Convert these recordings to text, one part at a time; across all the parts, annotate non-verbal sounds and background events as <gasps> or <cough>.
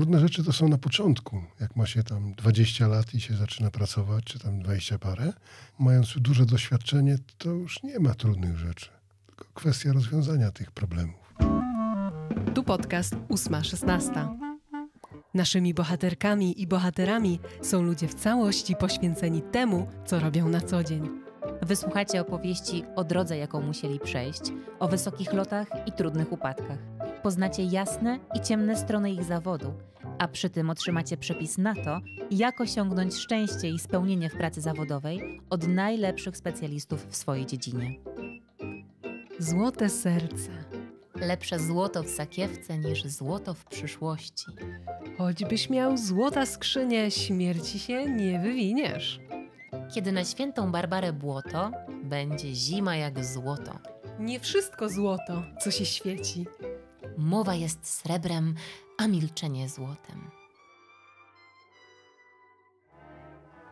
trudne rzeczy to są na początku, jak ma się tam 20 lat i się zaczyna pracować, czy tam 20 parę. Mając duże doświadczenie, to już nie ma trudnych rzeczy, tylko kwestia rozwiązania tych problemów. Tu podcast 8.16. Naszymi bohaterkami i bohaterami są ludzie w całości poświęceni temu, co robią na co dzień. Wysłuchacie opowieści o drodze, jaką musieli przejść, o wysokich lotach i trudnych upadkach poznacie jasne i ciemne strony ich zawodu, a przy tym otrzymacie przepis na to, jak osiągnąć szczęście i spełnienie w pracy zawodowej od najlepszych specjalistów w swojej dziedzinie. Złote serce. Lepsze złoto w sakiewce niż złoto w przyszłości. Choćbyś miał złota skrzynię, śmierci się nie wywiniesz. Kiedy na świętą Barbarę błoto, będzie zima jak złoto. Nie wszystko złoto, co się świeci mowa jest srebrem, a milczenie złotem.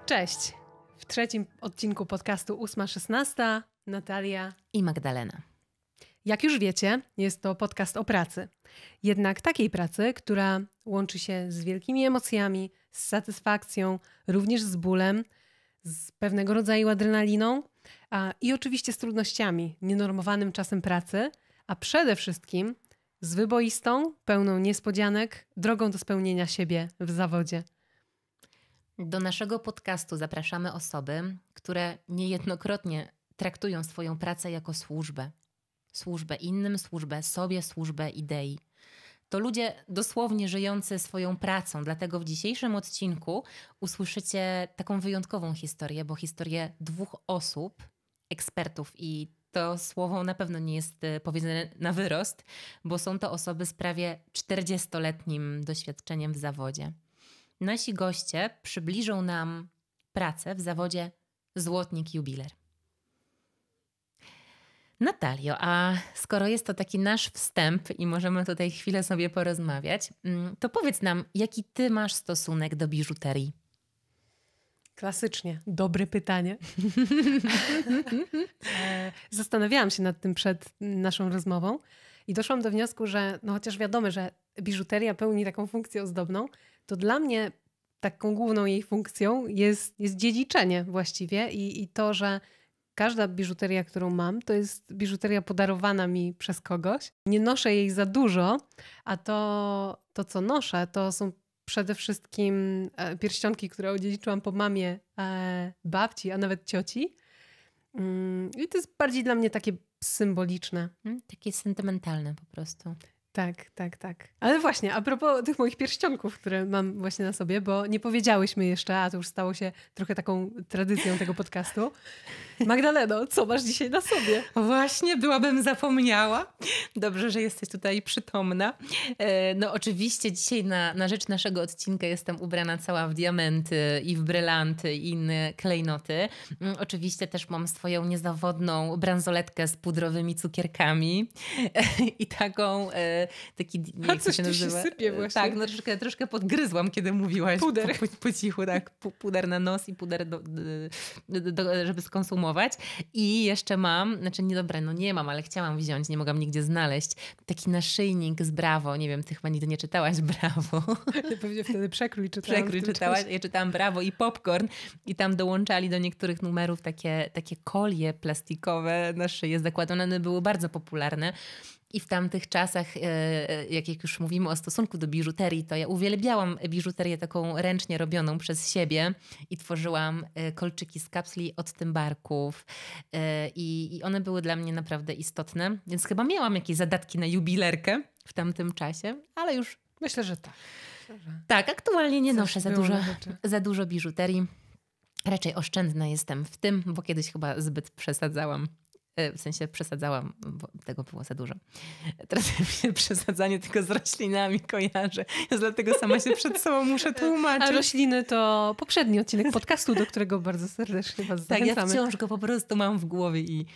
Cześć! W trzecim odcinku podcastu 8.16 Natalia i Magdalena. Jak już wiecie, jest to podcast o pracy. Jednak takiej pracy, która łączy się z wielkimi emocjami, z satysfakcją, również z bólem, z pewnego rodzaju adrenaliną a, i oczywiście z trudnościami, nienormowanym czasem pracy, a przede wszystkim z wyboistą, pełną niespodzianek, drogą do spełnienia siebie w zawodzie. Do naszego podcastu zapraszamy osoby, które niejednokrotnie traktują swoją pracę jako służbę. Służbę innym, służbę sobie, służbę idei. To ludzie dosłownie żyjący swoją pracą, dlatego w dzisiejszym odcinku usłyszycie taką wyjątkową historię, bo historię dwóch osób, ekspertów i to słowo na pewno nie jest e, powiedziane na wyrost, bo są to osoby z prawie 40-letnim doświadczeniem w zawodzie. Nasi goście przybliżą nam pracę w zawodzie złotnik jubiler. Natalio, a skoro jest to taki nasz wstęp i możemy tutaj chwilę sobie porozmawiać, mm, to powiedz nam, jaki ty masz stosunek do biżuterii? Klasycznie, dobre pytanie. <laughs> E, zastanawiałam się nad tym przed naszą rozmową i doszłam do wniosku, że no chociaż wiadomo, że biżuteria pełni taką funkcję ozdobną, to dla mnie taką główną jej funkcją jest, jest dziedziczenie właściwie i, i to, że każda biżuteria, którą mam, to jest biżuteria podarowana mi przez kogoś. Nie noszę jej za dużo, a to, to co noszę, to są przede wszystkim e, pierścionki, które odziedziczyłam po mamie, e, babci, a nawet cioci. Mm, I to jest bardziej dla mnie takie symboliczne. Mm, takie sentymentalne po prostu. Tak, tak, tak. Ale właśnie, a propos tych moich pierścionków, które mam właśnie na sobie, bo nie powiedziałyśmy jeszcze, a to już stało się trochę taką tradycją tego podcastu. Magdaleno, co masz dzisiaj na sobie? Właśnie, byłabym zapomniała. Dobrze, że jesteś tutaj przytomna. E, no oczywiście dzisiaj na, na rzecz naszego odcinka jestem ubrana cała w diamenty i w brylanty i inne klejnoty. Mm, oczywiście też mam swoją niezawodną bransoletkę z pudrowymi cukierkami <laughs> i taką e, taki, nie wiem coś się nazywa. Się sypie e, właśnie. Tak, no, troszkę, troszkę podgryzłam, kiedy mówiłaś. Puder. Po, po, cichu, tak, puder na nos i puder, do, do, do, żeby skonsumować. I jeszcze mam, znaczy nie dobra, no nie mam, ale chciałam wziąć, nie mogłam nigdzie znaleźć, taki naszyjnik z Brawo, nie wiem, ty chyba nigdy nie czytałaś Brawo. <laughs> Ja pewnie wtedy Przekrój czytałam. Przekrój czytałaś, ja czytałam Brawo i Popcorn i tam dołączali do niektórych numerów takie, takie kolie plastikowe na szyję zakładane, one były bardzo popularne. I w tamtych czasach, e, e, jak już mówimy o stosunku do biżuterii, to ja uwielbiałam biżuterię taką ręcznie robioną przez siebie i tworzyłam e, kolczyki z kapsli od tymbarków i one były dla mnie naprawdę istotne, więc chyba miałam jakieś zadatki na jubilerkę w tamtym czasie, ale już... Myślę, że tak. Tak, aktualnie nie Coś noszę za dużo, za dużo biżuterii. Raczej oszczędna jestem w tym, bo kiedyś chyba zbyt przesadzałam. E, w sensie przesadzałam, bo tego było za dużo. E, teraz mi <laughs> się przesadzanie tylko z roślinami kojarzę. więc dlatego sama się przed sobą muszę <laughs> tłumaczyć. A rośliny to poprzedni odcinek podcastu, do którego bardzo serdecznie was zachęcamy. Tak, ja wciąż go po prostu mam w głowie i,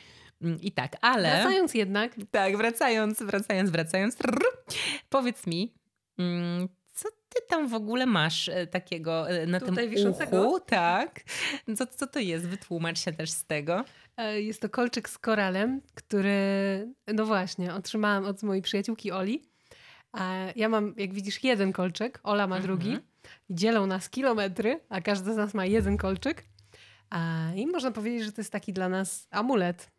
mm, i tak, ale... Wracając jednak. Tak, wracając, wracając, wracając. Powiedz mi, mm, ty tam w ogóle masz e, takiego e, na Tutaj tym wiszącego? uchu? Tak. Co, co to jest? Wytłumacz się też z tego. E, jest to kolczyk z koralem, który, no właśnie, otrzymałam od mojej przyjaciółki Oli. Ja mam, jak widzisz, jeden kolczyk, Ola ma drugi. Mhm. Dzielą nas kilometry, a każdy z nas ma jeden kolczyk. I można powiedzieć, że to jest taki dla nas amulet,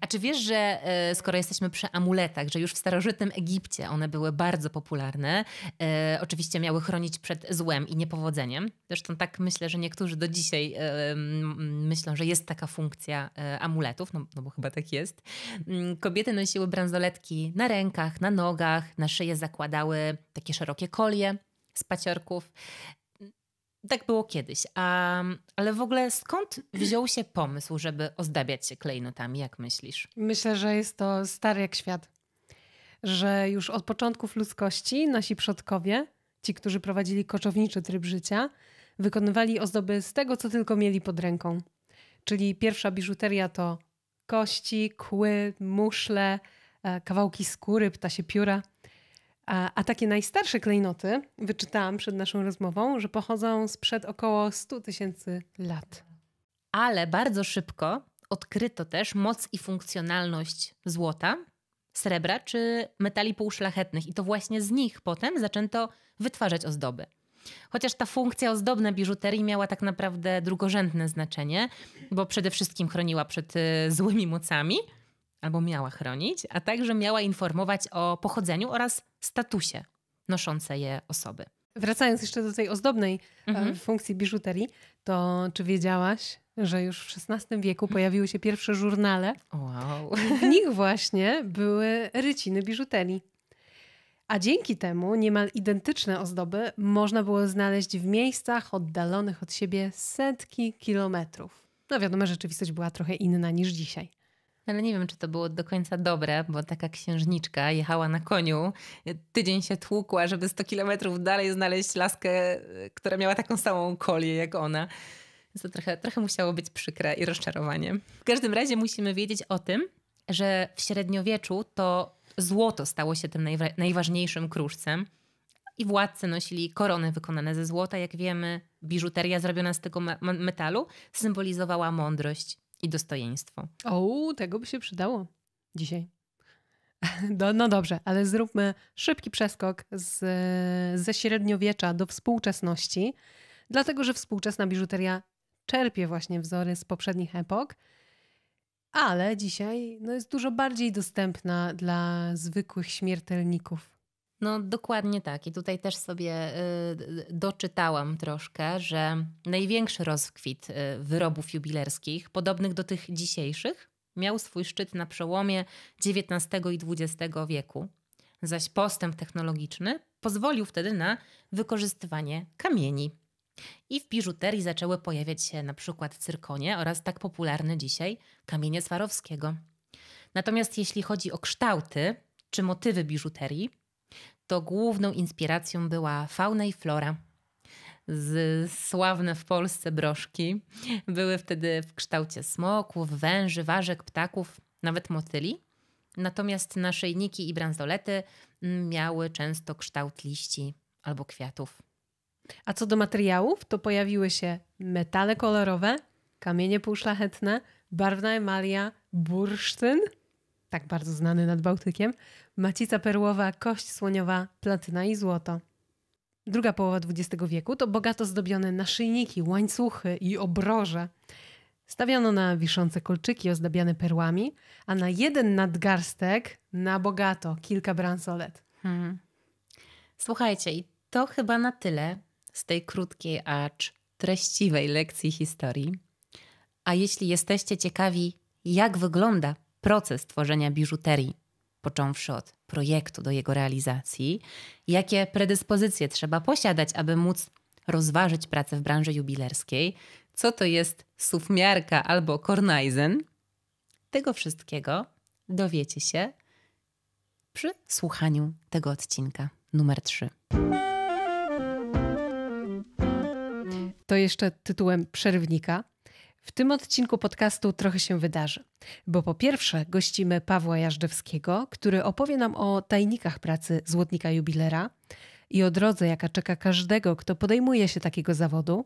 a czy wiesz, że e, skoro jesteśmy przy amuletach, że już w starożytnym Egipcie one były bardzo popularne, e, oczywiście miały chronić przed złem i niepowodzeniem. Zresztą tak myślę, że niektórzy do dzisiaj e, myślą, że jest taka funkcja e, amuletów, no, no bo chyba tak jest. Mm, kobiety nosiły bransoletki na rękach, na nogach, na szyję zakładały takie szerokie kolie z paciorków tak było kiedyś. ale w ogóle skąd wziął się pomysł, żeby ozdabiać się klejnotami? Jak myślisz? Myślę, że jest to stary jak świat. Że już od początków ludzkości nasi przodkowie, ci, którzy prowadzili koczowniczy tryb życia, wykonywali ozdoby z tego, co tylko mieli pod ręką. Czyli pierwsza biżuteria to kości, kły, muszle, e, kawałki skóry, ptasie pióra – a, a takie najstarsze klejnoty, wyczytałam przed naszą rozmową, że pochodzą sprzed około 100 tysięcy lat. Ale bardzo szybko odkryto też moc i funkcjonalność złota, srebra czy metali półszlachetnych, i to właśnie z nich potem zaczęto wytwarzać ozdoby. Chociaż ta funkcja ozdobna biżuterii miała tak naprawdę drugorzędne znaczenie, bo przede wszystkim chroniła przed y, złymi mocami, albo miała chronić, a także miała informować o pochodzeniu oraz statusie noszące je osoby. Wracając jeszcze do tej ozdobnej e, mhm. funkcji biżuterii, to czy wiedziałaś, że już w XVI wieku mhm. pojawiły się pierwsze żurnale? Wow. <laughs> W nich właśnie były ryciny biżuterii. A dzięki temu niemal identyczne ozdoby można było znaleźć w miejscach oddalonych od siebie setki kilometrów. No wiadomo, rzeczywistość była trochę inna niż dzisiaj ale nie wiem, czy to było do końca dobre, bo taka księżniczka jechała na koniu, tydzień się tłukła, żeby 100 kilometrów dalej znaleźć laskę, która miała taką samą kolię jak ona. Więc to trochę, trochę musiało być przykre i rozczarowanie. W każdym razie musimy wiedzieć o tym, że w średniowieczu to złoto stało się tym najwa najważniejszym kruszcem. I władcy nosili korony wykonane ze złota, jak wiemy, biżuteria zrobiona z tego metalu symbolizowała mądrość i dostojeństwo. O, tego by się przydało dzisiaj. <laughs> Do, no dobrze, ale zróbmy szybki przeskok z, ze średniowiecza do współczesności, dlatego że współczesna biżuteria czerpie właśnie wzory z poprzednich epok, ale dzisiaj no, jest dużo bardziej dostępna dla zwykłych śmiertelników. No dokładnie tak. I tutaj też sobie y, doczytałam troszkę, że największy rozkwit y, wyrobów jubilerskich, podobnych do tych dzisiejszych, miał swój szczyt na przełomie XIX i XX wieku. Zaś postęp technologiczny pozwolił wtedy na wykorzystywanie kamieni. I w biżuterii zaczęły pojawiać się na przykład cyrkonie oraz tak popularne dzisiaj kamienie Swarowskiego. Natomiast jeśli chodzi o kształty czy motywy biżuterii, to główną inspiracją była fauna i flora. Z sławne w Polsce broszki były wtedy w kształcie smoków, węży, ważek, ptaków, nawet motyli. Natomiast naszyjniki i bransolety miały często kształt liści albo kwiatów. A co do materiałów, to pojawiły się metale kolorowe, kamienie półszlachetne, barwna emalia, bursztyn – tak bardzo znany nad Bałtykiem, macica perłowa, kość słoniowa, platyna i złoto. Druga połowa XX wieku to bogato zdobione naszyjniki, łańcuchy i obroże. Stawiano na wiszące kolczyki ozdabiane perłami, a na jeden nadgarstek na bogato kilka bransolet. Hmm. Słuchajcie, i to chyba na tyle z tej krótkiej, acz treściwej lekcji historii. A jeśli jesteście ciekawi, jak wygląda proces tworzenia biżuterii, począwszy od projektu do jego realizacji, jakie predyspozycje trzeba posiadać, aby móc rozważyć pracę w branży jubilerskiej, co to jest sufmiarka albo kornajzen. Tego wszystkiego dowiecie się przy słuchaniu tego odcinka numer 3. To jeszcze tytułem przerwnika w tym odcinku podcastu trochę się wydarzy, bo po pierwsze gościmy Pawła Jażdżewskiego, który opowie nam o tajnikach pracy złotnika jubilera i o drodze, jaka czeka każdego, kto podejmuje się takiego zawodu.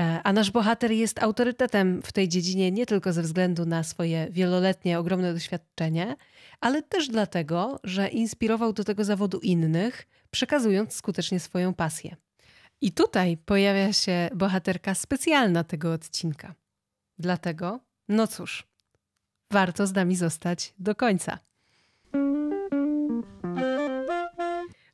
E, a nasz bohater jest autorytetem w tej dziedzinie nie tylko ze względu na swoje wieloletnie, ogromne doświadczenie, ale też dlatego, że inspirował do tego zawodu innych, przekazując skutecznie swoją pasję. I tutaj pojawia się bohaterka specjalna tego odcinka. Dlatego, no cóż, warto z nami zostać do końca.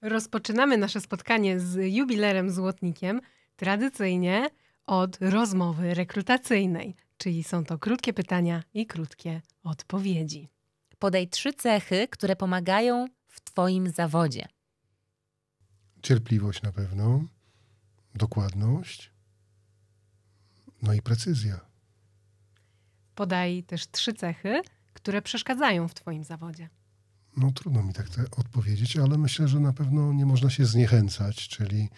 Rozpoczynamy nasze spotkanie z jubilerem złotnikiem tradycyjnie od rozmowy rekrutacyjnej, czyli są to krótkie pytania i krótkie odpowiedzi. Podaj trzy cechy, które pomagają w Twoim zawodzie. Cierpliwość na pewno dokładność, no i precyzja. Podaj też trzy cechy, które przeszkadzają w Twoim zawodzie. No trudno mi tak odpowiedzieć, ale myślę, że na pewno nie można się zniechęcać, czyli,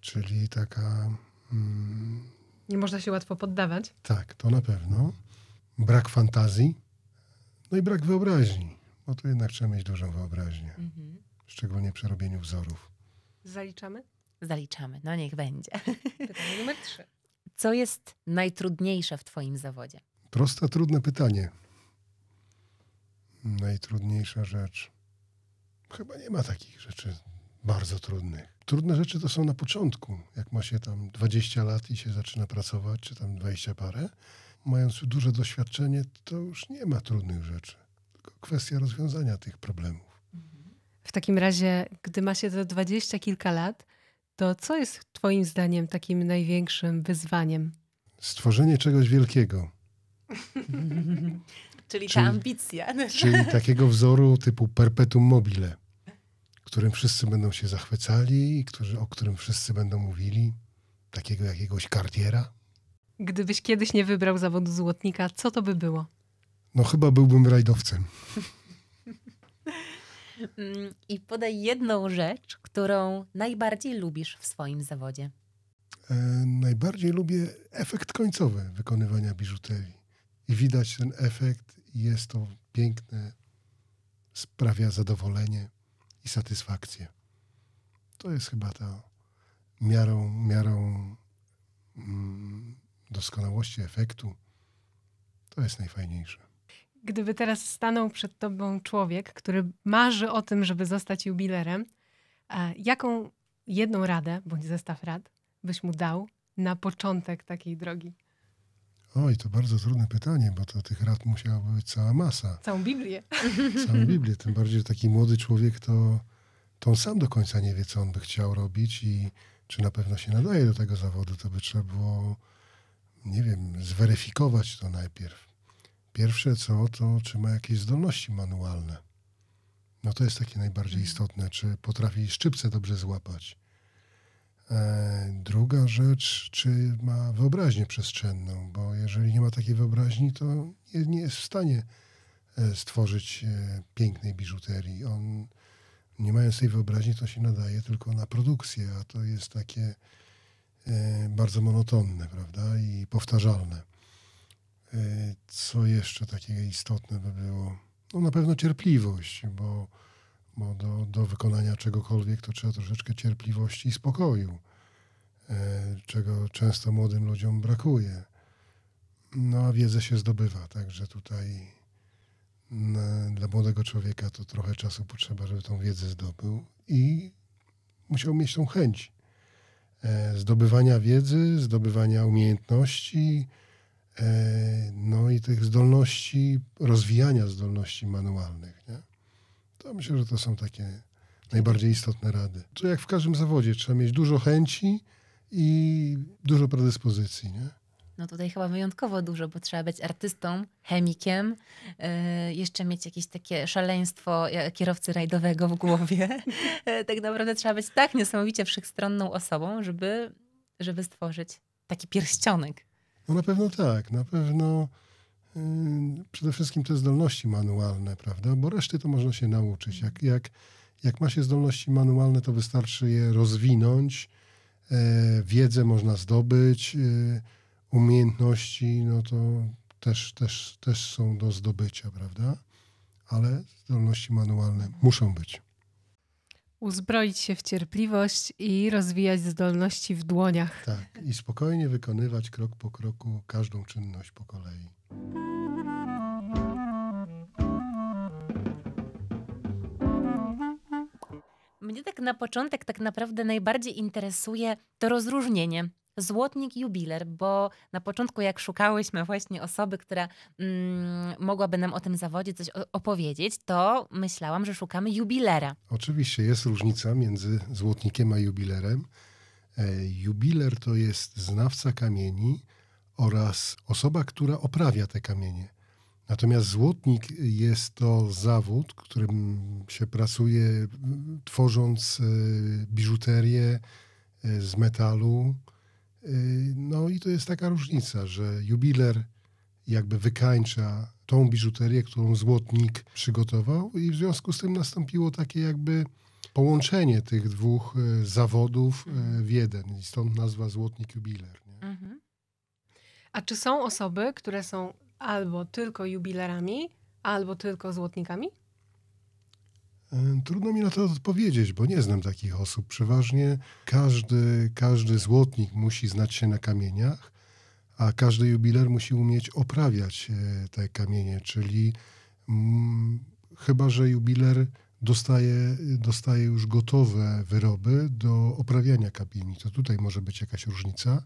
czyli taka. Mm, nie można się łatwo poddawać. Tak, to na pewno. Brak fantazji, no i brak wyobraźni, bo tu jednak trzeba mieć dużą wyobraźnię, mhm. szczególnie przy robieniu wzorów. Zaliczamy? Zaliczamy, no niech będzie. <laughs> Pytanie numer trzy. Co jest najtrudniejsze w Twoim zawodzie? Proste, trudne pytanie. Najtrudniejsza rzecz. Chyba nie ma takich rzeczy bardzo trudnych. Trudne rzeczy to są na początku, jak ma się tam 20 lat i się zaczyna pracować, czy tam 20 parę. Mając duże doświadczenie, to już nie ma trudnych rzeczy. Tylko kwestia rozwiązania tych problemów. W takim razie, gdy ma się te dwadzieścia kilka lat, to co jest Twoim zdaniem takim największym wyzwaniem? Stworzenie czegoś wielkiego. <laughs> czyli, ta ambicja. <laughs> czyli takiego wzoru typu perpetuum mobile, którym wszyscy będą się zachwycali i którzy, o którym wszyscy będą mówili. Takiego jakiegoś kartiera. Gdybyś kiedyś nie wybrał zawodu złotnika, co to by było? No chyba byłbym rajdowcem. <laughs> Mm, I podaj jedną rzecz, którą najbardziej lubisz w swoim zawodzie. E, najbardziej lubię efekt końcowy wykonywania biżuterii. I widać ten efekt, jest to piękne, sprawia zadowolenie i satysfakcję. To jest chyba ta miarą, miarą mm, doskonałości efektu. To jest najfajniejsze. Gdyby teraz stanął przed tobą człowiek, który marzy o tym, żeby zostać jubilerem, e, jaką jedną radę bądź zestaw rad byś mu dał na początek takiej drogi? Oj, to bardzo trudne pytanie, bo to tych rad musiałaby być cała masa. Całą Biblię. <laughs> Całą Biblię. Tym bardziej, że taki młody człowiek to, to on sam do końca nie wie, co on by chciał robić i czy na pewno się nadaje do tego zawodu. To by trzeba było, nie wiem, zweryfikować to najpierw. Pierwsze co, to czy ma jakieś zdolności manualne. No to jest takie najbardziej mhm. istotne, czy potrafi szczypce dobrze złapać. E, druga rzecz, czy ma wyobraźnię przestrzenną, bo jeżeli nie ma takiej wyobraźni, to nie, nie jest w stanie e, stworzyć e, pięknej biżuterii. On, nie mając tej wyobraźni, to się nadaje tylko na produkcję, a to jest takie bardzo monotonne, prawda, i powtarzalne. E, co jeszcze takiego istotne by było? No na pewno cierpliwość, bo, bo do, do wykonania czegokolwiek to trzeba troszeczkę cierpliwości i spokoju, e, czego często młodym ludziom brakuje. No a wiedzę się zdobywa, także tutaj dla młodego człowieka to trochę czasu potrzeba, żeby tą wiedzę zdobył i musiał mieć tą chęć e, zdobywania wiedzy, zdobywania umiejętności, E, no i tych zdolności, rozwijania zdolności manualnych. Nie? To myślę, że to są takie najbardziej istotne rady. To jak w każdym zawodzie, trzeba mieć dużo chęci i dużo predyspozycji. Nie? No tutaj chyba wyjątkowo dużo, bo trzeba być artystą, chemikiem, yy, jeszcze mieć jakieś takie szaleństwo kierowcy rajdowego w głowie. <laughs> E, tak naprawdę trzeba być tak niesamowicie wszechstronną osobą, żeby, żeby stworzyć taki pierścionek. No na pewno tak, na pewno yy, przede wszystkim te zdolności manualne, prawda? Bo reszty to można się nauczyć. Jak, jak, jak ma się zdolności manualne, to wystarczy je rozwinąć, e, wiedzę można zdobyć, y, umiejętności, no to też, też, też są do zdobycia, prawda? Ale zdolności manualne muszą być uzbroić się w cierpliwość i rozwijać zdolności w dłoniach. Tak, i spokojnie wykonywać krok po kroku każdą czynność po kolei. Mnie tak na początek tak naprawdę najbardziej interesuje to rozróżnienie złotnik jubiler, bo na początku jak szukałyśmy właśnie osoby, która mm, mogłaby nam o tym zawodzie coś opowiedzieć, to myślałam, że szukamy jubilera. Oczywiście jest różnica między złotnikiem a jubilerem. E, jubiler to jest znawca kamieni oraz osoba, która oprawia te kamienie. Natomiast złotnik jest to zawód, którym się pracuje, tworząc e, biżuterię e, z metalu, Yy, no i to jest taka różnica, że jubiler jakby wykańcza tą biżuterię, którą złotnik przygotował i w związku z tym nastąpiło takie jakby połączenie tych dwóch e, zawodów e, w jeden. I stąd nazwa złotnik jubiler. Mhm. A czy są osoby, które są albo tylko jubilerami, albo tylko złotnikami? Trudno mi na to odpowiedzieć, bo nie znam takich osób. Przeważnie każdy, każdy złotnik musi znać się na kamieniach, a każdy jubiler musi umieć oprawiać e, te kamienie, czyli mm, chyba, że jubiler dostaje, dostaje już gotowe wyroby do oprawiania kamieni. To tutaj może być jakaś różnica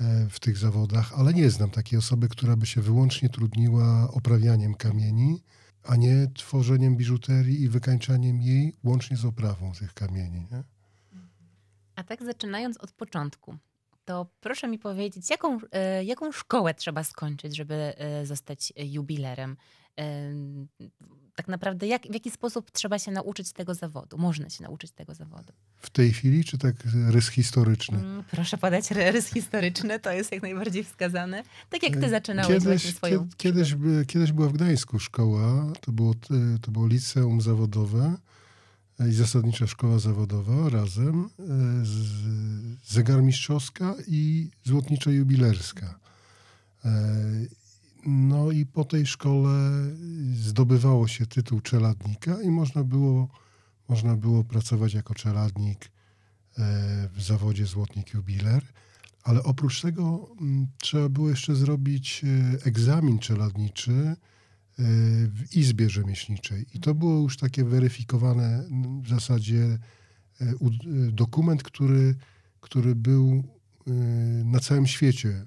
e, w tych zawodach, ale nie znam takiej osoby, która by się wyłącznie trudniła oprawianiem kamieni a nie tworzeniem biżuterii i wykańczaniem jej łącznie z oprawą tych kamieni. Nie? A tak zaczynając od początku, to proszę mi powiedzieć, jaką, e, jaką szkołę trzeba skończyć, żeby e, zostać e, jubilerem? tak naprawdę jak, w jaki sposób trzeba się nauczyć tego zawodu, można się nauczyć tego zawodu. W tej chwili, czy tak rys historyczny? Mm, proszę podać rys historyczny, to jest jak najbardziej wskazane. Tak jak ty e, zaczynałeś kiedyś, swoją... kiedyś, kiedyś była w Gdańsku szkoła, to było, e, to było liceum zawodowe e, i zasadnicza szkoła zawodowa razem, z, zegarmistrzowska i złotniczo-jubilerska. No i po tej szkole zdobywało się tytuł czeladnika i można było, można było pracować jako czeladnik e, w zawodzie złotnik jubiler. Ale oprócz tego mm, trzeba było jeszcze zrobić e, egzamin czeladniczy e, w izbie rzemieślniczej. I to było już takie weryfikowane mm, w zasadzie dokument, który, który był na całym świecie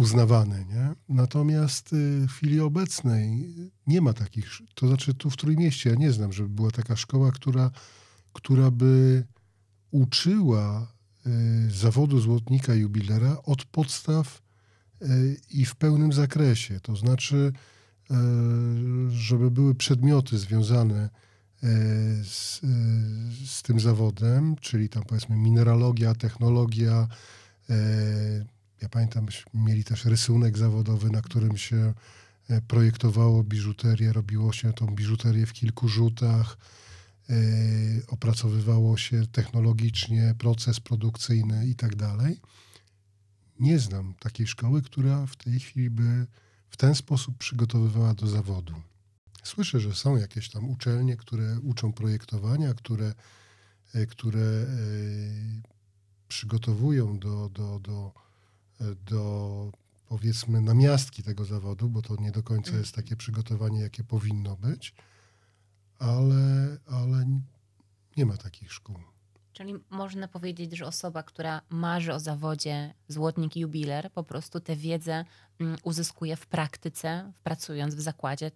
uznawany. Nie? Natomiast y, w chwili obecnej nie ma takich, to znaczy tu w Trójmieście ja nie znam, żeby była taka szkoła, która, która by uczyła y, zawodu złotnika jubilera od podstaw y, i w pełnym zakresie. To znaczy, żeby były przedmioty związane z, z tym zawodem, czyli tam powiedzmy mineralogia, technologia, ja pamiętam, mieli też rysunek zawodowy, na którym się e, projektowało biżuterię, robiło się tą biżuterię w kilku rzutach, e, opracowywało się technologicznie proces produkcyjny i tak dalej. Nie znam takiej szkoły, która w tej chwili by w ten sposób przygotowywała do zawodu. Słyszę, że są jakieś tam uczelnie, które uczą projektowania, które, e, które przygotowują do, do, do do powiedzmy namiastki tego zawodu, bo to nie do końca jest takie przygotowanie, jakie powinno być, ale, ale nie ma takich szkół. Czyli można powiedzieć, że osoba, która marzy o zawodzie złotnik jubiler, po prostu tę wiedzę mm, uzyskuje w praktyce, pracując w zakładzie.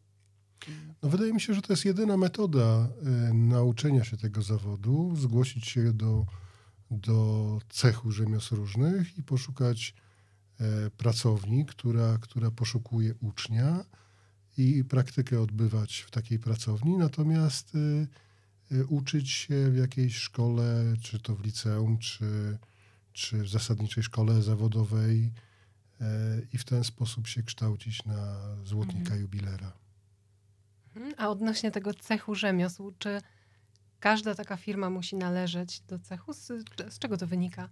No, wydaje mi się, że to jest jedyna metoda y, nauczenia się tego zawodu, zgłosić się do, do cechu rzemiosł różnych i poszukać E, pracowni, która, która poszukuje ucznia i praktykę odbywać w takiej pracowni, natomiast y, y, uczyć się w jakiejś szkole, czy to w liceum, czy, czy w zasadniczej szkole zawodowej e, i w ten sposób się kształcić na złotnika mhm. jubilera. Mhm. A odnośnie tego cechu rzemiosł, czy każda taka firma musi należeć do cechu? Z, z czego to wynika?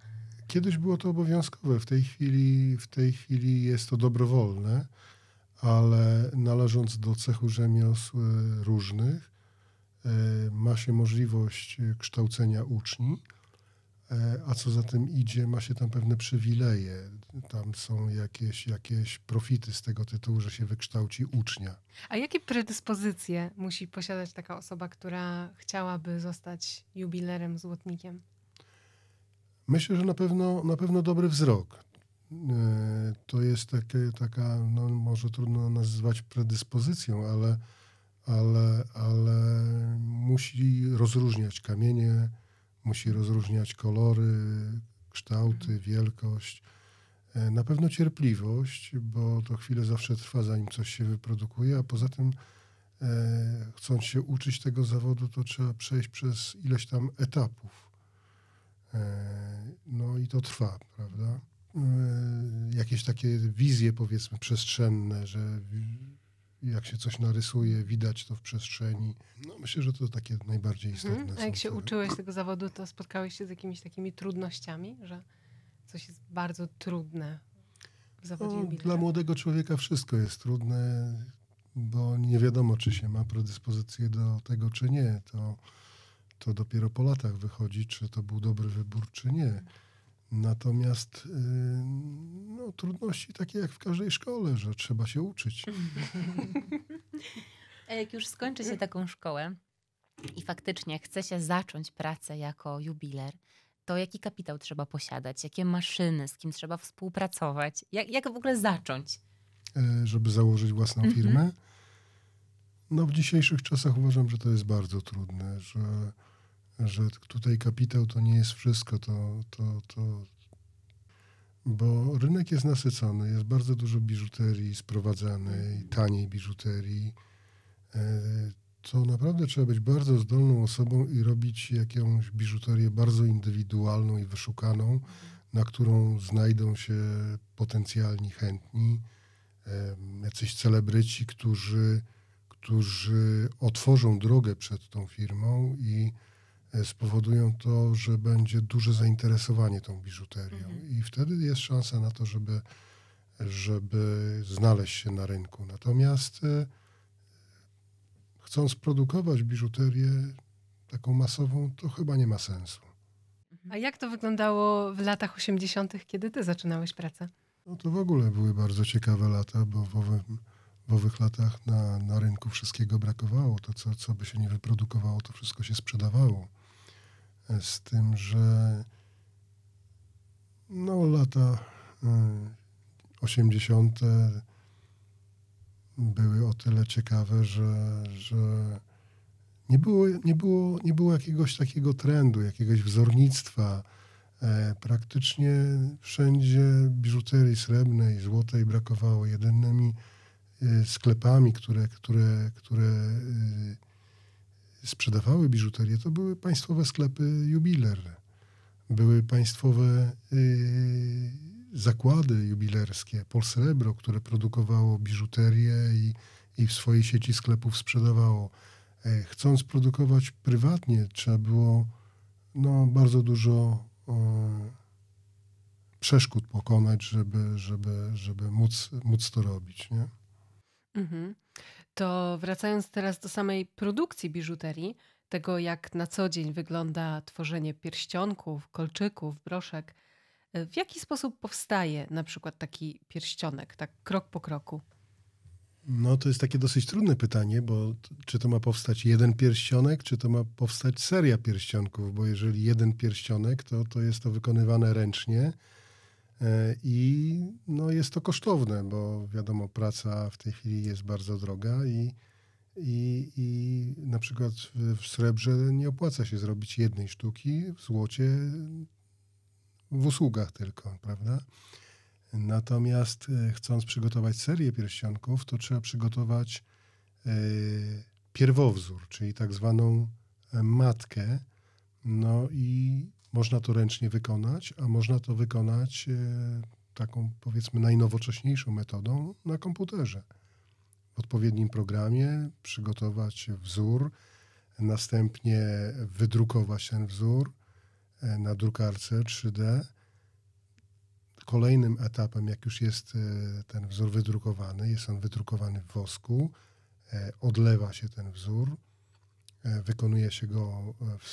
Kiedyś było to obowiązkowe, w tej chwili, w tej chwili jest to dobrowolne, ale należąc do cechu rzemiosł e, różnych, e, ma się możliwość e, kształcenia uczni, a co za tym idzie, ma się tam pewne przywileje. Tam są jakieś, jakieś profity z tego tytułu, że się wykształci ucznia. A jakie predyspozycje musi posiadać taka osoba, która chciałaby zostać jubilerem, złotnikiem? Myślę, że na pewno, na pewno dobry wzrok. E, to jest takie, taka, no, może trudno nazwać predyspozycją, ale, ale, ale musi rozróżniać kamienie, musi rozróżniać kolory, kształty, wielkość. E, na pewno cierpliwość, bo to chwilę zawsze trwa, zanim coś się wyprodukuje, a poza tym, e, chcąc się uczyć tego zawodu, to trzeba przejść przez ileś tam etapów. E, no i to trwa, prawda? E, jakieś takie wizje, powiedzmy, przestrzenne, że jak się coś narysuje, widać to w przestrzeni. No, myślę, że to takie najbardziej mhm. istotne. Hmm, a jak się te... uczyłeś tego zawodu, to spotkałeś się z jakimiś takimi trudnościami, że coś jest bardzo trudne w zawodzie no, Dla młodego człowieka wszystko jest trudne, bo nie wiadomo, czy się ma predyspozycję do tego, czy nie. To to dopiero po latach wychodzi, czy to był dobry wybór, czy nie. Natomiast y, no, trudności takie jak w każdej szkole, że trzeba się uczyć. A <laughs> e, jak już skończy się taką szkołę i faktycznie chce się zacząć pracę jako jubiler, to jaki kapitał trzeba posiadać, jakie maszyny, z kim trzeba współpracować, jak, jak w ogóle zacząć? E, żeby założyć własną mhm. firmę? No w dzisiejszych czasach uważam, że to jest bardzo trudne, że że tutaj kapitał to nie jest wszystko, to, to, to, bo rynek jest nasycony, jest bardzo dużo biżuterii sprowadzanej, taniej biżuterii. To e, naprawdę trzeba być bardzo zdolną osobą i robić jakąś biżuterię bardzo indywidualną i wyszukaną, na którą znajdą się potencjalni chętni, e, jacyś celebryci, którzy, którzy otworzą drogę przed tą firmą i E, spowodują to, że będzie duże zainteresowanie tą biżuterią. Mhm. I wtedy jest szansa na to, żeby, żeby znaleźć się na rynku. Natomiast e, chcąc produkować biżuterię taką masową, to chyba nie ma sensu. A jak to wyglądało w latach 80., kiedy ty zaczynałeś pracę? No to w ogóle były bardzo ciekawe lata, bo w owym, w owych latach na, na rynku wszystkiego brakowało. To, co, co by się nie wyprodukowało, to wszystko się sprzedawało z tym, że no, lata 80. Y, były o tyle ciekawe, że, że nie, było, nie, było, nie było jakiegoś takiego trendu, jakiegoś wzornictwa. E, praktycznie wszędzie biżuterii srebrnej, złotej brakowało. Jedynymi y, sklepami, które, które, które y, sprzedawały biżuterię, to były państwowe sklepy jubiler, były państwowe y, zakłady jubilerskie, Polsrebro, które produkowało biżuterię i, i w swojej sieci sklepów sprzedawało. E, chcąc produkować prywatnie, trzeba było no, bardzo dużo przeszkód pokonać, żeby, żeby, żeby móc, móc to robić. Nie? Mhm. To wracając teraz do samej produkcji biżuterii, tego jak na co dzień wygląda tworzenie pierścionków, kolczyków, broszek, w jaki sposób powstaje na przykład taki pierścionek, tak krok po kroku? No to jest takie dosyć trudne pytanie, bo czy to ma powstać jeden pierścionek, czy to ma powstać seria pierścionków, bo jeżeli jeden pierścionek, to, to jest to wykonywane ręcznie E, I no, jest to kosztowne, bo wiadomo, praca w tej chwili jest bardzo droga i, i, i na przykład w srebrze nie opłaca się zrobić jednej sztuki, w złocie w usługach tylko, prawda? Natomiast e, chcąc przygotować serię pierścionków, to trzeba przygotować e, pierwowzór, czyli tak zwaną matkę. No i można to ręcznie wykonać, a można to wykonać e, taką powiedzmy najnowocześniejszą metodą na komputerze. W odpowiednim programie przygotować wzór, następnie wydrukować ten wzór e, na drukarce 3D. Kolejnym etapem, jak już jest e, ten wzór wydrukowany, jest on wydrukowany w wosku, odlewa się ten wzór, wykonuje się go w,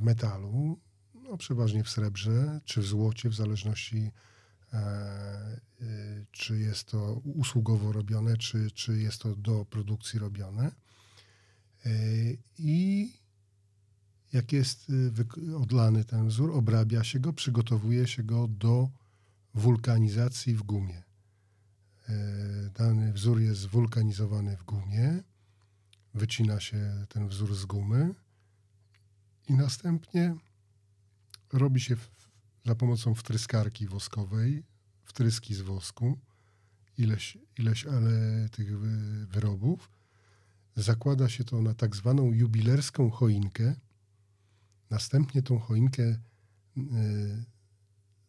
metalu, no, przeważnie w srebrze czy w złocie, w zależności e, e, czy jest to usługowo robione, czy, czy jest to do produkcji robione. E, I jak jest odlany ten wzór, obrabia się go, przygotowuje się go do wulkanizacji w gumie. Dany wzór jest wulkanizowany w gumie, wycina się ten wzór z gumy i następnie robi się w, za pomocą wtryskarki woskowej, wtryski z wosku, ileś, ileś ale tych wyrobów. Zakłada się to na tak zwaną jubilerską choinkę. Następnie tą choinkę, y,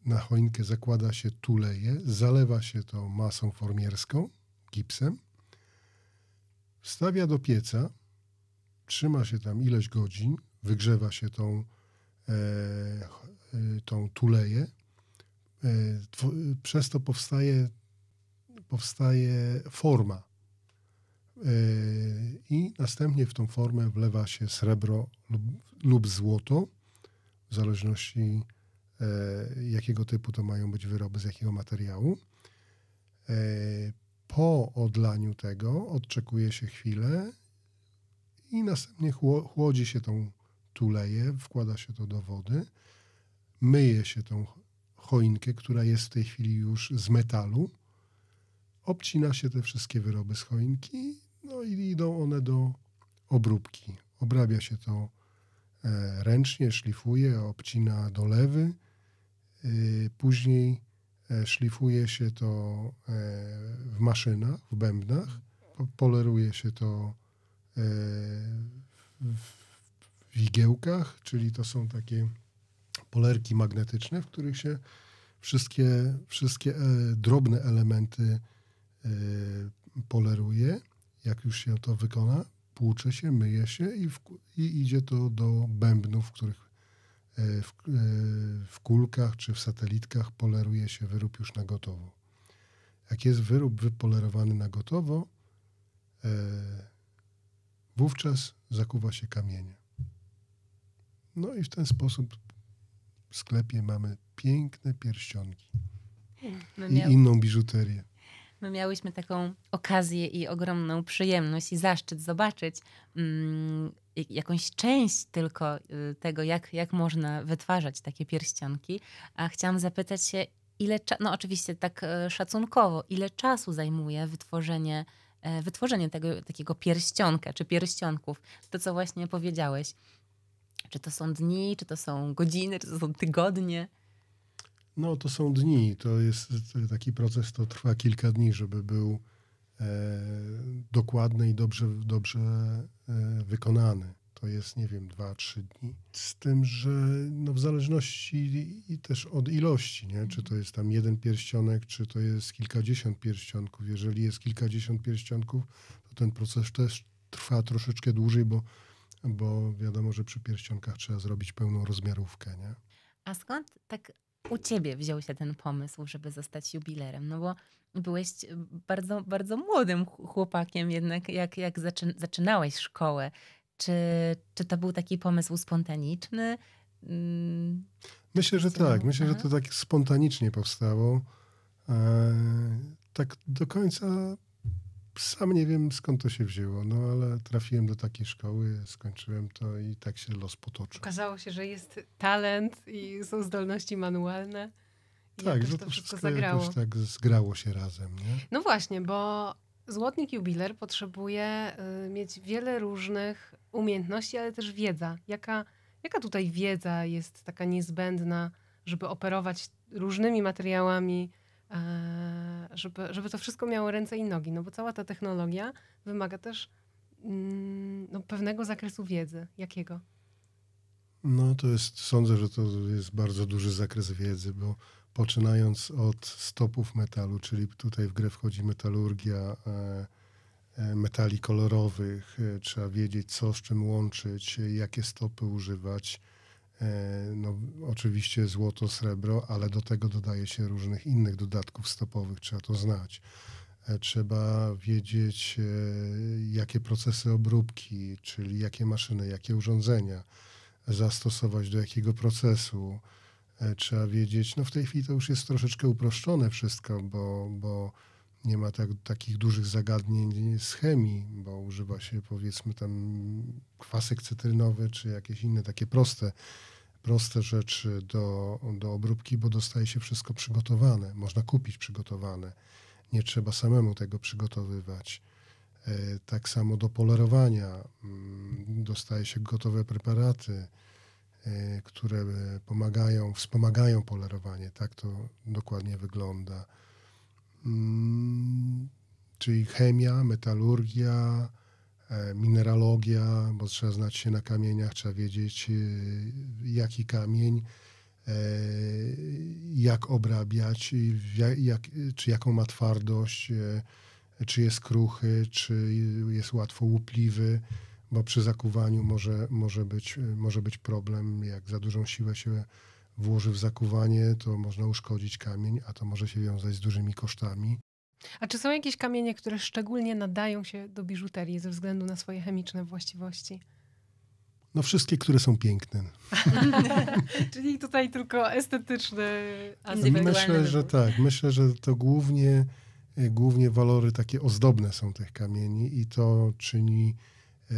na choinkę zakłada się tuleje, zalewa się to masą formierską, gipsem. Wstawia do pieca, trzyma się tam ileś godzin, wygrzewa się tą E, e, tą tuleję. E, przez to powstaje, powstaje forma. I następnie w tą formę wlewa się srebro lub, lub złoto, w zależności jakiego typu to mają być wyroby, z jakiego materiału. Po odlaniu tego odczekuje się chwilę i następnie chłodzi się tą tuleje, wkłada się to do wody, myje się tą choinkę, która jest w tej chwili już z metalu, obcina się te wszystkie wyroby z choinki, no i idą one do obróbki. Obrabia się to e, ręcznie, szlifuje, obcina dolewy, y, później e, szlifuje się to e, w maszynach, w bębnach, poleruje się to w wigiełkach, czyli to są takie polerki magnetyczne, w których się wszystkie, wszystkie e, drobne elementy e, poleruje. Jak już się to wykona, płucze się, myje się i, w, i idzie to do bębnów, w których e, w, w, kulkach czy w satelitkach poleruje się wyrób już na gotowo. Jak jest wyrób wypolerowany na gotowo, wówczas zakuwa się kamienie. No i w ten sposób w sklepie mamy piękne pierścionki i inną biżuterię. My miałyśmy taką okazję i ogromną przyjemność i zaszczyt zobaczyć mm, jakąś część tylko y, tego, jak, jak można wytwarzać takie pierścionki. A chciałam zapytać się, ile no oczywiście tak e, szacunkowo, ile czasu zajmuje wytworzenie, e, wytworzenie tego takiego pierścionka czy pierścionków, to co właśnie powiedziałeś. Czy to są dni, czy to są godziny, czy to są tygodnie? No, to są dni. To jest taki proces, to trwa kilka dni, żeby był e, dokładny i dobrze, dobrze e, wykonany. To jest, nie wiem, dwa, trzy dni. Z tym, że no, w zależności i też od ilości, nie? czy to jest tam jeden pierścionek, czy to jest kilkadziesiąt pierścionków. Jeżeli jest kilkadziesiąt pierścionków, to ten proces też trwa troszeczkę dłużej, bo bo wiadomo, że przy pierścionkach trzeba zrobić pełną rozmiarówkę. Nie? A skąd tak u ciebie wziął się ten pomysł, żeby zostać jubilerem? No bo byłeś e, bardzo, bardzo młodym chłopakiem jednak, jak, jak zaczyn zaczynałeś szkołę. Czy, czy to był taki pomysł spontaniczny? Mm. Myślę, że tak. Myślę, że to tak spontanicznie powstało. Eee, tak do końca sam nie wiem skąd to się wzięło, no ale trafiłem do takiej szkoły, skończyłem to i tak się los potoczył. Okazało się, że jest talent i są zdolności manualne. I tak, że to, wszystko, zagrało. jakoś tak zgrało się razem. Nie? No właśnie, bo złotnik jubiler potrzebuje y, mieć wiele różnych umiejętności, ale też wiedza. Jaka, jaka tutaj wiedza jest taka niezbędna, żeby operować różnymi materiałami, E, żeby, żeby to wszystko miało ręce i nogi, no bo cała ta technologia wymaga też mm, no, pewnego zakresu wiedzy. Jakiego? No to jest, sądzę, że to jest bardzo duży zakres wiedzy, bo poczynając od stopów metalu, czyli tutaj w grę wchodzi metalurgia, e, e, metali kolorowych, trzeba wiedzieć co z czym łączyć, jakie stopy używać, E, no, oczywiście złoto, srebro, ale do tego dodaje się różnych innych dodatków stopowych, trzeba to znać. E, trzeba wiedzieć, e, jakie procesy obróbki, czyli jakie maszyny, jakie urządzenia zastosować do jakiego procesu. Trzeba wiedzieć, no w tej chwili to już jest troszeczkę uproszczone wszystko, bo, bo nie ma tak, takich dużych zagadnień z chemii, bo używa się powiedzmy tam kwasek cytrynowy czy jakieś inne takie proste, proste rzeczy do, do obróbki, bo dostaje się wszystko przygotowane. Można kupić przygotowane. Nie trzeba samemu tego przygotowywać. E, tak samo do polerowania mm, dostaje się gotowe preparaty, e, które pomagają, wspomagają polerowanie. Tak to dokładnie wygląda. Mm, czyli chemia, metalurgia, e, mineralogia, bo trzeba znać się na kamieniach, trzeba wiedzieć e, jaki kamień, e, jak obrabiać, jak, czy jaką ma twardość, czy jest kruchy, czy jest łatwo łupliwy, bo przy zakuwaniu może, może, być, może być problem, jak za dużą siłę się włoży w zakuwanie, to można uszkodzić kamień, a to może się wiązać z dużymi kosztami. A czy są jakieś kamienie, które szczególnie nadają się do biżuterii ze względu na swoje chemiczne właściwości? No wszystkie, które są piękne. <laughs> <laughs> Czyli tutaj tylko estetyczny Myślę, że tak. Myślę, że to głównie, e, głównie walory takie ozdobne są tych kamieni i to czyni e,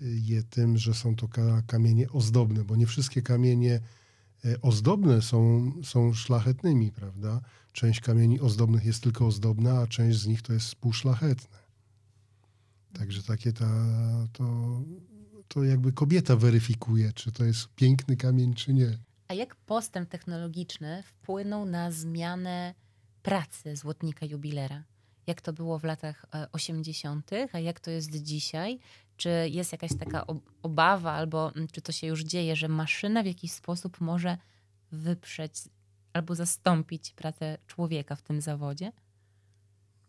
je tym, że są to kamienie ozdobne, bo nie wszystkie kamienie E, ozdobne są, są szlachetnymi, prawda? Część kamieni ozdobnych jest tylko ozdobna, a część z nich to jest półszlachetne. Także takie ta, to, to jakby kobieta weryfikuje, czy to jest piękny kamień, czy nie. A jak postęp technologiczny wpłynął na zmianę pracy złotnika jubilera? Jak to było w latach 80., e, a jak to jest dzisiaj? Czy jest jakaś taka obawa, albo mm, czy to się już dzieje, że maszyna w jakiś sposób może wyprzeć albo zastąpić pracę człowieka w tym zawodzie?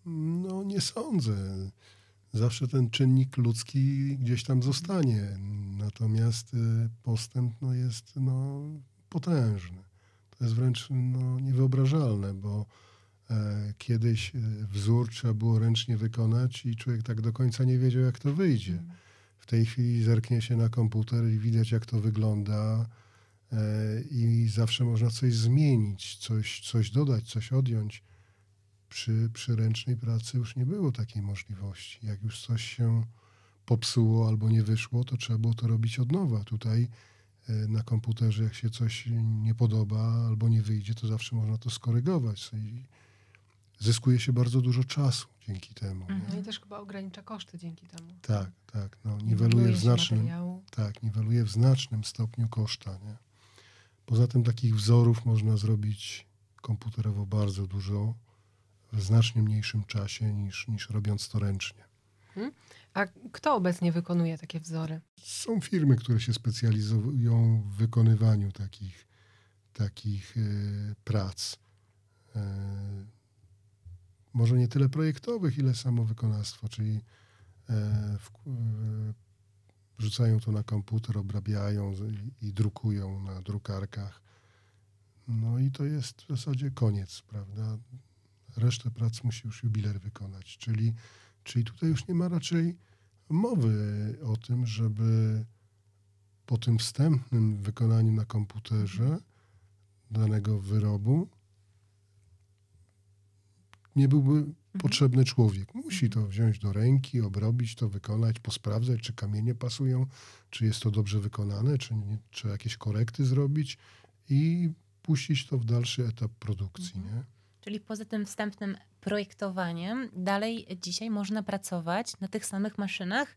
No, nie sądzę. Zawsze ten czynnik ludzki gdzieś tam zostanie. Natomiast y, postęp no, jest no, potężny. To jest wręcz no, niewyobrażalne, bo E, kiedyś e, wzór trzeba było ręcznie wykonać i człowiek tak do końca nie wiedział, jak to wyjdzie. Mm. W tej chwili zerknie się na komputer i widać, jak to wygląda, e, i zawsze można coś zmienić, coś, coś dodać, coś odjąć. Przy, przy ręcznej pracy już nie było takiej możliwości. Jak już coś się popsuło albo nie wyszło, to trzeba było to robić od nowa. Tutaj na komputerze, jak się coś nie podoba albo nie wyjdzie, to zawsze można to skorygować zyskuje się bardzo dużo czasu dzięki temu. Mhm. No i też chyba ogranicza koszty dzięki temu. Tak, tak. No, niweluje, w znacznym, tak, niweluje w znacznym stopniu koszta. Nie? Poza tym takich wzorów można zrobić komputerowo bardzo dużo w znacznie mniejszym czasie niż, niż robiąc to ręcznie. Mhm. A kto obecnie wykonuje takie wzory? Są firmy, które się specjalizują w wykonywaniu takich, takich y, prac. Y, może nie tyle projektowych, ile samo wykonawstwo, czyli e, w, wrzucają to na komputer, obrabiają i, i drukują na drukarkach. No i to jest w zasadzie koniec, prawda? Resztę prac musi już jubiler wykonać, czyli, czyli tutaj już nie ma raczej mowy o tym, żeby po tym wstępnym wykonaniu na komputerze danego wyrobu nie byłby mhm. potrzebny człowiek. Musi to wziąć do ręki, obrobić to, wykonać, posprawdzać, czy kamienie pasują, czy jest to dobrze wykonane, czy, nie, czy jakieś korekty zrobić i puścić to w dalszy etap produkcji. Mhm. Nie? Czyli poza tym wstępnym projektowaniem, dalej dzisiaj można pracować na tych samych maszynach,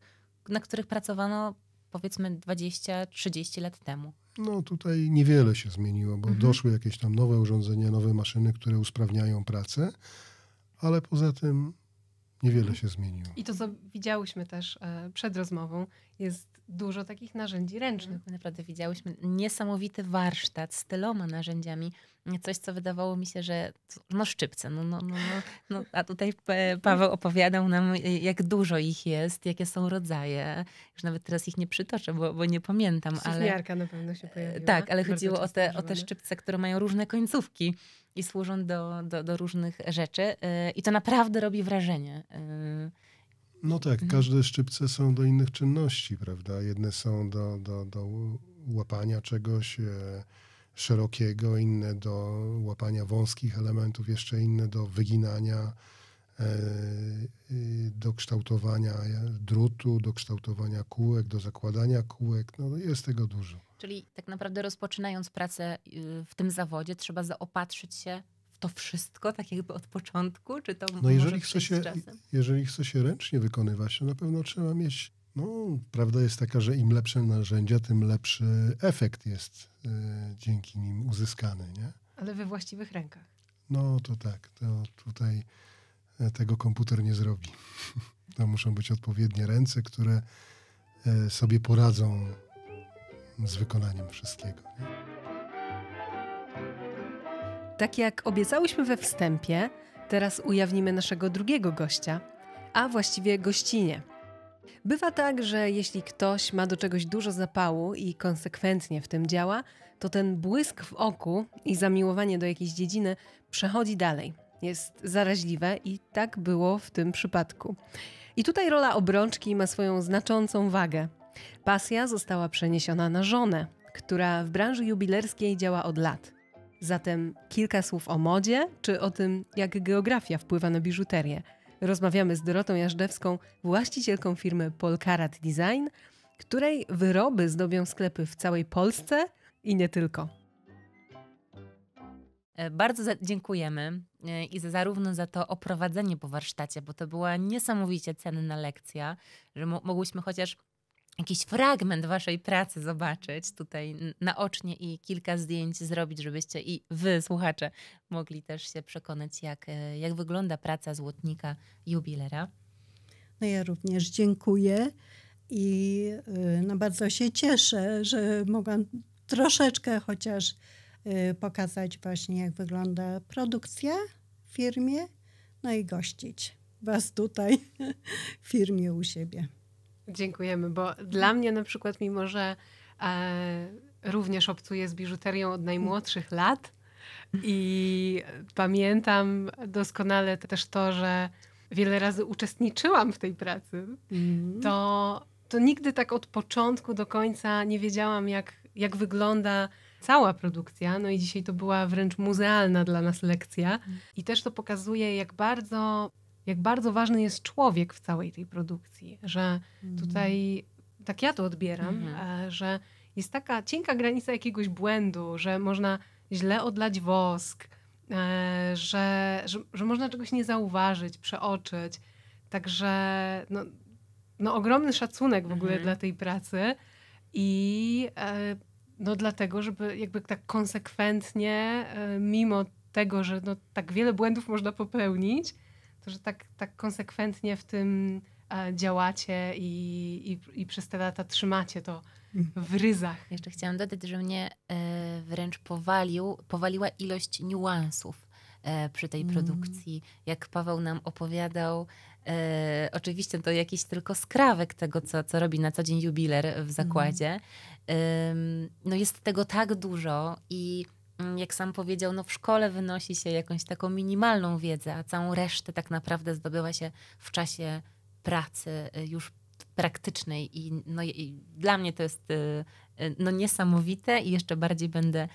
na których pracowano powiedzmy 20-30 lat temu. No tutaj niewiele się zmieniło, bo mhm. doszły jakieś tam nowe urządzenia, nowe maszyny, które usprawniają pracę ale poza tym niewiele się zmieniło. I to, co widziałyśmy też e, przed rozmową, jest dużo takich narzędzi ręcznych. My naprawdę widziałyśmy niesamowity warsztat z tyloma narzędziami. Coś, co wydawało mi się, że no szczypce, no, no, no, no, a tutaj Paweł opowiadał nam, jak dużo ich jest, jakie są rodzaje. Już nawet teraz ich nie przytoczę, bo, bo nie pamiętam. Śliwniarka na pewno się pojawiła. Tak, ale chodziło o te, o te szczypce, które mają różne końcówki i służą do, do, do różnych rzeczy. I to naprawdę robi wrażenie. No tak, mhm. każde szczypce są do innych czynności, prawda? Jedne są do, do, do łapania czegoś e, szerokiego, inne do łapania wąskich elementów, jeszcze inne do wyginania, e, e, do kształtowania drutu, do kształtowania kółek, do zakładania kółek. No jest tego dużo. Czyli tak naprawdę rozpoczynając pracę y, w tym zawodzie, trzeba zaopatrzyć się to wszystko tak jakby od początku? Czy to no jeżeli chce, się, jeżeli chce się ręcznie wykonywać, to na pewno trzeba mieć no, prawda jest taka, że im lepsze narzędzia, tym lepszy efekt jest y, dzięki nim uzyskany. Nie? Ale we właściwych rękach. No to tak, to tutaj e, tego komputer nie zrobi. <laughs> To muszą być odpowiednie ręce, które e, sobie poradzą z wykonaniem wszystkiego. Nie? Tak jak obiecałyśmy we wstępie, teraz ujawnimy naszego drugiego gościa, a właściwie gościnie. Bywa tak, że jeśli ktoś ma do czegoś dużo zapału i konsekwentnie w tym działa, to ten błysk w oku i zamiłowanie do jakiejś dziedziny przechodzi dalej. Jest zaraźliwe i tak było w tym przypadku. I tutaj rola obrączki ma swoją znaczącą wagę. Pasja została przeniesiona na żonę, która w branży jubilerskiej działa od lat. Zatem kilka słów o modzie, czy o tym, jak geografia wpływa na biżuterię. Rozmawiamy z Dorotą Jażdżewską, właścicielką firmy Polkarat Design, której wyroby zdobią sklepy w całej Polsce i nie tylko. E, bardzo dziękujemy e, i zarówno za to oprowadzenie po warsztacie, bo to była niesamowicie cenna lekcja, że mogłyśmy chociaż jakiś fragment waszej pracy zobaczyć tutaj naocznie i kilka zdjęć zrobić, żebyście i wy, słuchacze, mogli też się przekonać, jak, e, jak wygląda praca złotnika jubilera. No ja również dziękuję i e, no bardzo się cieszę, że mogłam troszeczkę chociaż e, pokazać właśnie, jak wygląda produkcja w firmie, no i gościć Was tutaj <laughs> w firmie u siebie. Dziękujemy, bo dla mnie na przykład, mimo że e, również obcuję z biżuterią od najmłodszych lat i pamiętam doskonale też to, że wiele razy uczestniczyłam w tej pracy, mm. to, to nigdy tak od początku do końca nie wiedziałam, jak, jak wygląda cała produkcja. No i dzisiaj to była wręcz muzealna dla nas lekcja. Mhm. I też to pokazuje, jak bardzo jak bardzo ważny jest człowiek w całej tej produkcji, że mm. tutaj, tak ja to odbieram, mhm. e, że jest taka cienka granica jakiegoś błędu, że można źle odlać wosk, e, że, że, że można czegoś nie zauważyć, przeoczyć. Także no, no ogromny szacunek w ogóle mhm. dla tej pracy i e, no dlatego, żeby jakby tak konsekwentnie, mimo tego, że no tak wiele błędów można popełnić, to, że tak, tak konsekwentnie w tym e, działacie i, i, i przez te lata trzymacie to mhm. w ryzach. Jeszcze chciałam dodać, że mnie e, wręcz powalił, powaliła ilość niuansów e, przy tej mm. produkcji. Jak Paweł nam opowiadał, e, oczywiście to jakiś tylko skrawek tego, co, co robi na co dzień jubiler w zakładzie. E, no jest tego tak dużo i Mm, jak sam powiedział, no w szkole wynosi się jakąś taką minimalną wiedzę, a całą resztę tak naprawdę zdobyła się w czasie pracy y, już praktycznej i, no, i dla mnie to jest y, y, no, niesamowite i jeszcze bardziej będę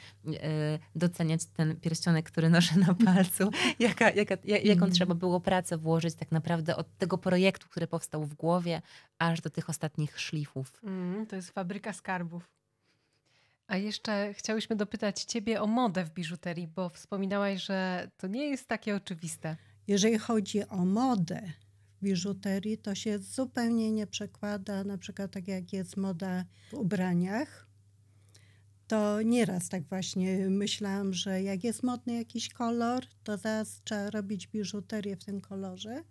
doceniać ten pierścionek, który noszę na <laughs> palcu, jaka, jaka, jaką mm. trzeba było pracę włożyć tak naprawdę od tego projektu, który powstał w głowie, aż do tych ostatnich szlifów. Mm, to jest fabryka skarbów. A jeszcze chciałyśmy dopytać Ciebie o modę w biżuterii, bo wspominałaś, że to nie jest takie oczywiste. Jeżeli chodzi o modę w biżuterii, to się zupełnie nie przekłada, na przykład tak jak jest moda w ubraniach. To nieraz tak właśnie myślałam, że jak jest modny jakiś kolor, to zaraz trzeba robić biżuterię w tym kolorze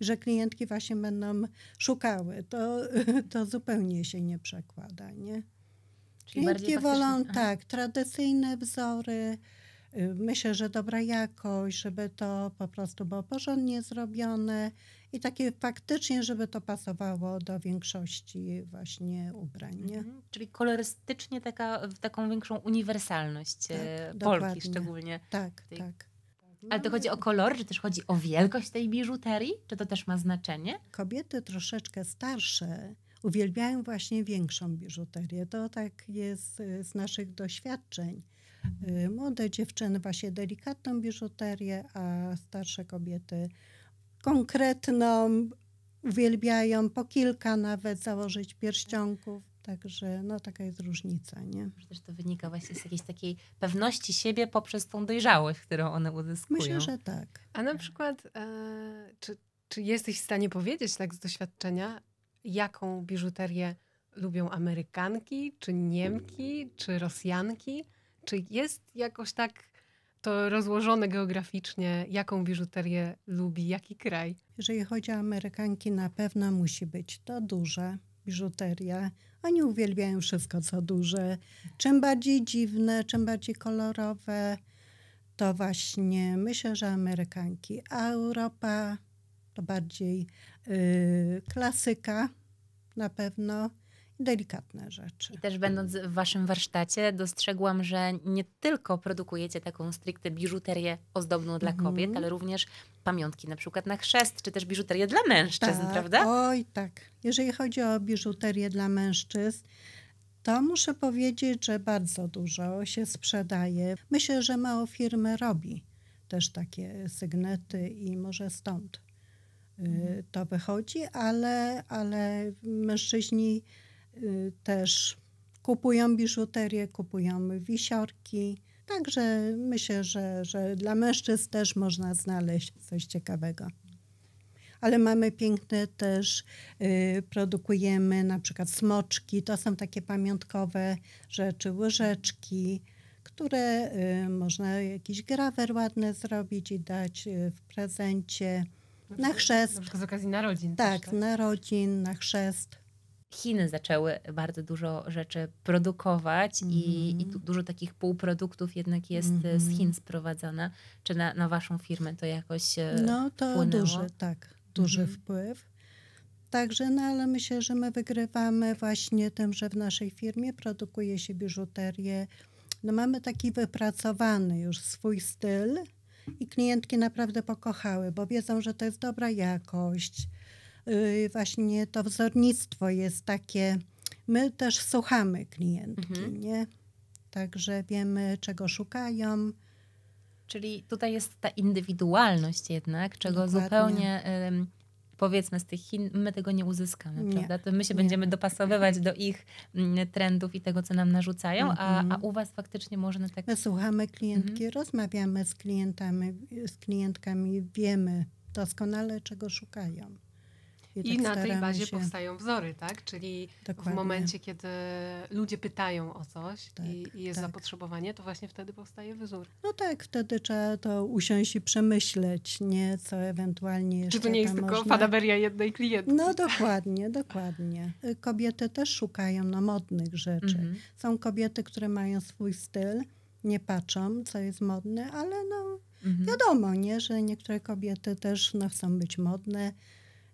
że klientki właśnie będą szukały. To, <laughs> to zupełnie się nie przekłada, nie? Czyli Pięknie wolą, tak, tradycyjne wzory. Y, myślę, że dobra jakość, żeby to po prostu było porządnie zrobione i takie faktycznie, żeby to pasowało do większości właśnie ubrań. Mhm. Czyli kolorystycznie taka, w taką większą uniwersalność e, tak, Polki dokładnie. szczególnie. Tak, tej... tak. Ale to no chodzi o kolor, czy też chodzi o wielkość tej biżuterii? Czy to też ma znaczenie? Kobiety troszeczkę starsze uwielbiają właśnie większą biżuterię. To tak jest y, z naszych doświadczeń. Y, młode dziewczyny właśnie delikatną biżuterię, a starsze kobiety konkretną, uwielbiają po kilka nawet założyć pierścionków. Także no taka jest różnica, nie? Przecież to wynika właśnie z jakiejś takiej pewności siebie poprzez tą dojrzałość, którą one uzyskują. Myślę, że tak. A na przykład, e, czy, czy jesteś w stanie powiedzieć tak z doświadczenia, jaką biżuterię lubią Amerykanki, czy Niemki, mm. czy Rosjanki? Czy jest jakoś tak to rozłożone geograficznie, jaką biżuterię lubi, jaki kraj? Jeżeli chodzi o Amerykanki, na pewno musi być to duże biżuteria. Oni uwielbiają wszystko, co duże. Czym bardziej dziwne, czym bardziej kolorowe, to właśnie myślę, że Amerykanki. A Europa to bardziej Y, klasyka na pewno i delikatne rzeczy. I też będąc w waszym warsztacie dostrzegłam, że nie tylko produkujecie taką stricte biżuterię ozdobną dla mhm. kobiet, mm. ale również pamiątki na przykład na chrzest, czy też biżuterię dla mężczyzn, tak, prawda? Oj tak. Jeżeli chodzi o biżuterię dla mężczyzn, to muszę powiedzieć, że bardzo dużo się sprzedaje. Myślę, że mało firmy robi też takie sygnety i może stąd. Y, to wychodzi, ale, ale mężczyźni y, też kupują biżuterię, kupują wisiorki. Także myślę, że, że dla mężczyzn też można znaleźć coś ciekawego. Ale mamy piękne też, y, produkujemy na przykład smoczki, to są takie pamiątkowe rzeczy, łyżeczki, które można jakiś grawer ładny zrobić i dać w prezencie na chrzest. Na z okazji narodzin. Tak, też, tak, narodzin, na chrzest. Chiny zaczęły bardzo dużo rzeczy produkować mm. i, mhm. i dużo takich półproduktów jednak jest mm. z mhm. Chin sprowadzone. Czy na, na waszą firmę to jakoś e, No to płynęło? duży, tak, duży mm. wpływ. Także, no ale myślę, że my wygrywamy właśnie tym, że w naszej firmie produkuje się biżuterię. No mamy taki wypracowany już swój styl, i klientki naprawdę pokochały, bo wiedzą, że to jest dobra jakość. Yy, właśnie to wzornictwo jest takie, my też słuchamy klientki, mhm. nie? Także wiemy, czego szukają. Czyli tutaj jest ta indywidualność jednak, czego Dokładnie. zupełnie... Yy powiedzmy z tych Chin, my tego nie uzyskamy, nie. prawda? To my się nie. będziemy dopasowywać do ich mm, trendów i tego, co nam narzucają, a, a u was faktycznie można tak... My słuchamy klientki, mhm. rozmawiamy z klientami, z klientkami, wiemy doskonale, czego szukają. I, tak na tej bazie się. powstają wzory, tak? Czyli Dokładnie. w momencie, kiedy ludzie pytają o coś tak, i, i, jest tak. zapotrzebowanie, to właśnie wtedy powstaje wzór. No tak, wtedy trzeba to usiąść i przemyśleć, nie? Co ewentualnie jeszcze Czy to nie jest tylko można... jednej klientki? No dokładnie, dokładnie. Kobiety też szukają no, modnych rzeczy. Mhm. Są kobiety, które mają swój styl, nie patrzą, co jest modne, ale no mhm. wiadomo, nie? Że niektóre kobiety też no, chcą być modne,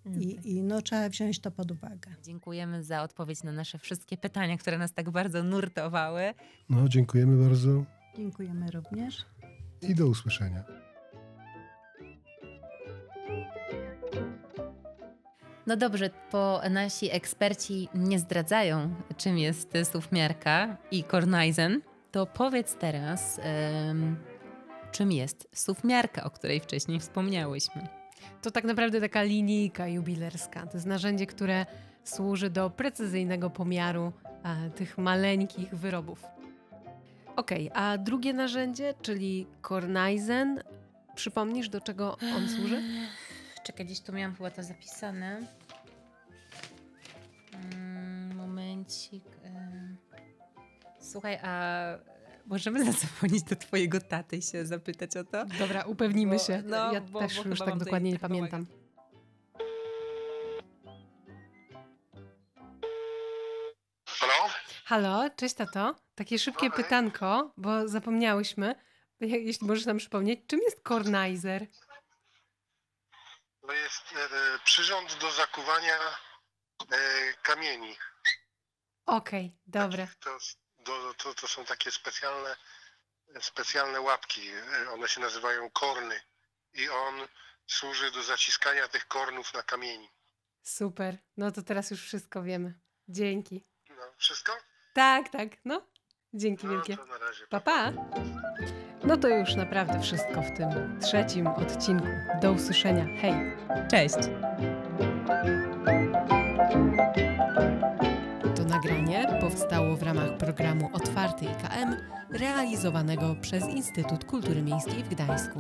i, mhm. I, no, trzeba wziąć to pod uwagę. Dziękujemy za odpowiedź na nasze wszystkie pytania, które nas tak bardzo nurtowały. No, dziękujemy bardzo. Dziękujemy również. I do usłyszenia. No dobrze, bo nasi eksperci nie zdradzają, czym jest słówmiarka i Kornaizen. To powiedz teraz, um, czym jest słówmiarka, o której wcześniej wspomniałyśmy. To tak naprawdę taka linijka jubilerska. To jest narzędzie, które służy do precyzyjnego pomiaru e, tych maleńkich wyrobów. Ok, a drugie narzędzie, czyli Kornaizen, przypomnisz do czego on służy? <gasps> Czekaj, gdzieś tu miałam chyba to zapisane. Mm, momencik. Słuchaj, a Możemy zadzwonić do twojego taty i się zapytać o to? Dobra, upewnimy bo, się. No, ja bo, też bo już tak dokładnie nie pamiętam. Halo? Halo, cześć tato. Takie szybkie pytanko, bo zapomniałyśmy. Jeśli możesz nam przypomnieć, czym jest Kornizer? To jest e, e, przyrząd do zakuwania e, kamieni. Okej, okay, dobra. To, do, to, to są takie specjalne, specjalne łapki. One się nazywają korny i on służy do zaciskania tych kornów na kamieni. Super. No to teraz już wszystko wiemy. Dzięki. No, wszystko? Tak, tak. No, dzięki no, wielkie. To na razie. Pa, pa. No to już naprawdę wszystko w tym trzecim odcinku. Do usłyszenia. Hej. Cześć. Nagranie powstało w ramach programu Otwarty IKM realizowanego przez Instytut Kultury Miejskiej w Gdańsku.